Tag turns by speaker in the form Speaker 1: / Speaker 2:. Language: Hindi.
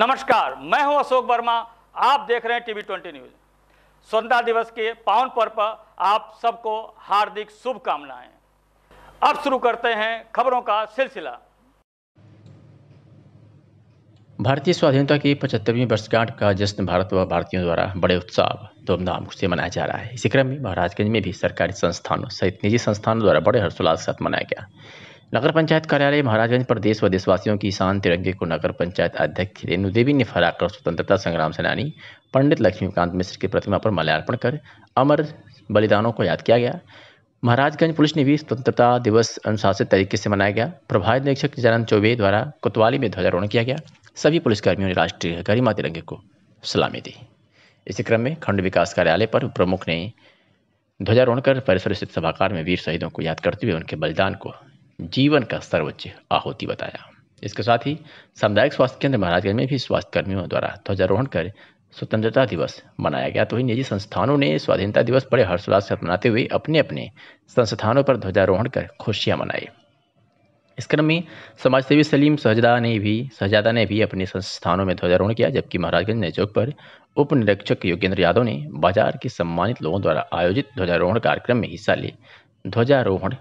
Speaker 1: नमस्कार मैं हूं अशोक वर्मा आप देख रहे हैं टीवी ट्वेंटी न्यूज स्वतंत्रता दिवस के पावन पर्व पर आप सबको हार्दिक शुभकामनाएं अब शुरू करते हैं खबरों का सिलसिला
Speaker 2: भारतीय स्वाधीनता की पचहत्तरवीं वर्षगांठ का जश्न भारत व भारतीयों द्वारा बड़े उत्साह धूमधाम से मनाया जा रहा है इसी क्रम में महाराजगंज में भी सरकारी संस्थानों सहित निजी संस्थानों द्वारा बड़े हर्षोल्लास के साथ मनाया गया नगर पंचायत कार्यालय महाराजगंज पर देश व देशवासियों की शान तिरंगे को नगर पंचायत अध्यक्ष रेणु देवी ने फहराकर स्वतंत्रता संग्राम सेनानी पंडित लक्ष्मीकांत मिश्र की प्रतिमा पर माल्यार्पण कर अमर बलिदानों को याद किया गया महाराजगंज पुलिस ने भी स्वतंत्रता दिवस अनुशासित तरीके से मनाया गया प्रभारी निरीक्षक जयनंद चौबे द्वारा कोतवाली में ध्वजारोहण किया गया सभी पुलिसकर्मियों ने राष्ट्रीय गरिमा तिरंगे को सलामी दी इसी क्रम में खंड विकास कार्यालय पर प्रमुख ने ध्वजारोहण कर परिसर स्थित सभाकार में वीर शहीदों को याद करते हुए उनके बलिदान को जीवन का सर्वोच्च आहुति बताया इसके साथ ही सामुदायिक स्वास्थ्य केंद्र महाराजगंज में भी स्वास्थ्य कर्मियों द्वारा ध्वजारोहण कर स्वतंत्रता दिवस मनाया गया तो ही निजी संस्थानों ने स्वाधीनता दिवस बड़े हर्षोल्लास से मनाते हुए अपने अपने संस्थानों पर ध्वजारोहण कर खुशियां मनाई इस क्रम में समाजसेवी सलीम सहजदा ने भी सहजादा ने भी अपने संस्थानों में ध्वजारोहण किया जबकि महाराजगंज नए चौक पर उप निरीक्षक योगेंद्र यादव ने बाजार के सम्मानित लोगों द्वारा आयोजित ध्वजारोहण कार्यक्रम में हिस्सा ले ध्वजारोहण